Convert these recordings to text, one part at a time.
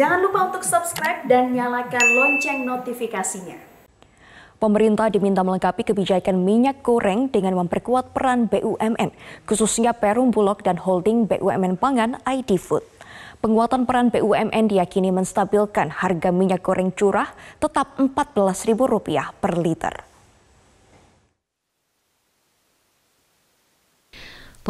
Jangan lupa untuk subscribe dan nyalakan lonceng notifikasinya. Pemerintah diminta melengkapi kebijakan minyak goreng dengan memperkuat peran BUMN, khususnya Perum Bulog dan holding BUMN Pangan ID Food. Penguatan peran BUMN diyakini menstabilkan harga minyak goreng curah tetap Rp14.000 per liter.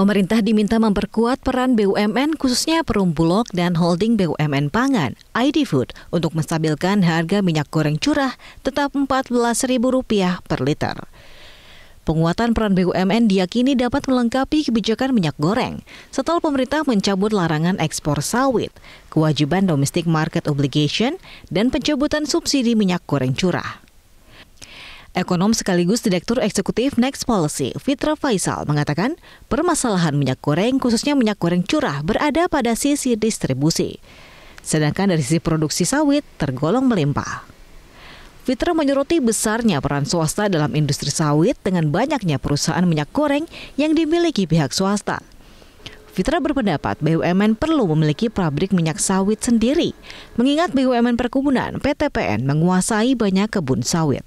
Pemerintah diminta memperkuat peran BUMN khususnya Perum Bulog dan Holding BUMN Pangan, ID Food, untuk menstabilkan harga minyak goreng curah tetap Rp14.000 per liter. Penguatan peran BUMN diyakini dapat melengkapi kebijakan minyak goreng setelah pemerintah mencabut larangan ekspor sawit, kewajiban domestic market obligation, dan pencabutan subsidi minyak goreng curah. Ekonom sekaligus Direktur Eksekutif Next Policy, Fitra Faisal, mengatakan permasalahan minyak goreng, khususnya minyak goreng curah, berada pada sisi distribusi. Sedangkan dari sisi produksi sawit tergolong melimpah. Fitra menyoroti besarnya peran swasta dalam industri sawit dengan banyaknya perusahaan minyak goreng yang dimiliki pihak swasta. Fitra berpendapat BUMN perlu memiliki pabrik minyak sawit sendiri, mengingat BUMN perkebunan PTPN menguasai banyak kebun sawit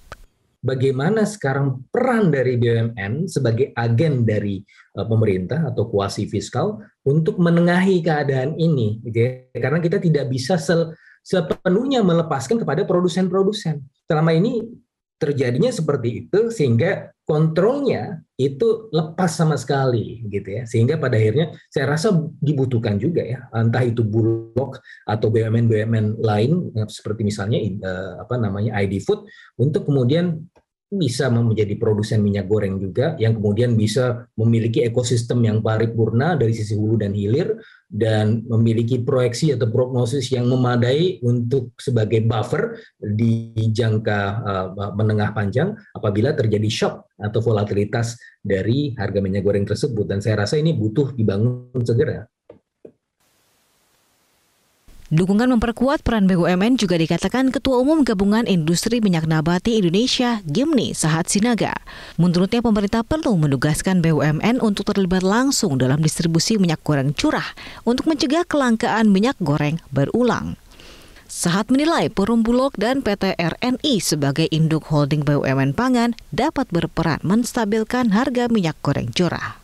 bagaimana sekarang peran dari BUMN sebagai agen dari eh, pemerintah atau kuasi fiskal untuk menengahi keadaan ini, gitu ya. karena kita tidak bisa sel, sepenuhnya melepaskan kepada produsen-produsen. Selama ini terjadinya seperti itu sehingga kontrolnya itu lepas sama sekali gitu ya sehingga pada akhirnya saya rasa dibutuhkan juga ya entah itu Bulog atau BUMN BUMN lain eh, seperti misalnya eh, apa namanya ID Food untuk kemudian bisa menjadi produsen minyak goreng juga yang kemudian bisa memiliki ekosistem yang paripurna dari sisi hulu dan hilir dan memiliki proyeksi atau prognosis yang memadai untuk sebagai buffer di jangka eh, menengah panjang apabila terjadi shock atau volatilitas dari harga minyak goreng tersebut dan saya rasa ini butuh dibangun segera. Dukungan memperkuat peran BUMN juga dikatakan Ketua Umum Gabungan Industri Minyak Nabati Indonesia, Gimni Sahat Sinaga. Menurutnya pemerintah perlu menugaskan BUMN untuk terlibat langsung dalam distribusi minyak goreng curah untuk mencegah kelangkaan minyak goreng berulang. Sahat menilai Perum Bulog dan PT RNI sebagai induk holding BUMN pangan dapat berperan menstabilkan harga minyak goreng curah.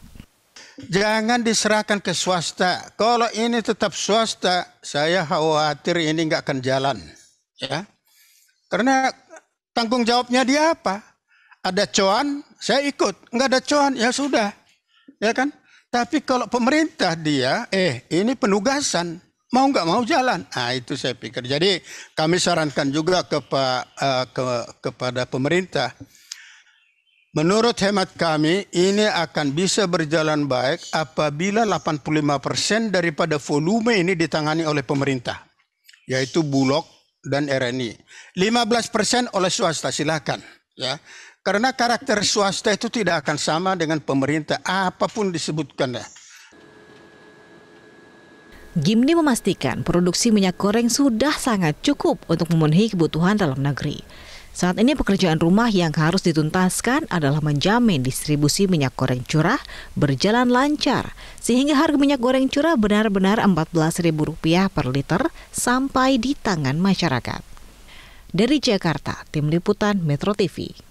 Jangan diserahkan ke swasta. Kalau ini tetap swasta, saya khawatir ini nggak akan jalan. Ya, karena tanggung jawabnya dia apa? Ada cuan, saya ikut. Nggak ada cuan, ya sudah. Ya kan? Tapi kalau pemerintah dia, eh ini penugasan. Mau nggak mau jalan. Nah itu saya pikir. Jadi kami sarankan juga ke, uh, eh, ke, kepada pemerintah Menurut hemat kami, ini akan bisa berjalan baik apabila 85% daripada volume ini ditangani oleh pemerintah, yaitu Bulog dan RNI. 15% oleh swasta, silakan, Ya. Karena karakter swasta itu tidak akan sama dengan pemerintah, apapun disebutkan. Ya. Gimni memastikan produksi minyak goreng sudah sangat cukup untuk memenuhi kebutuhan dalam negeri. Saat ini pekerjaan rumah yang harus dituntaskan adalah menjamin distribusi minyak goreng curah berjalan lancar, sehingga harga minyak goreng curah benar-benar Rp14.000 per liter sampai di tangan masyarakat. Dari Jakarta, Tim Liputan Metro TV.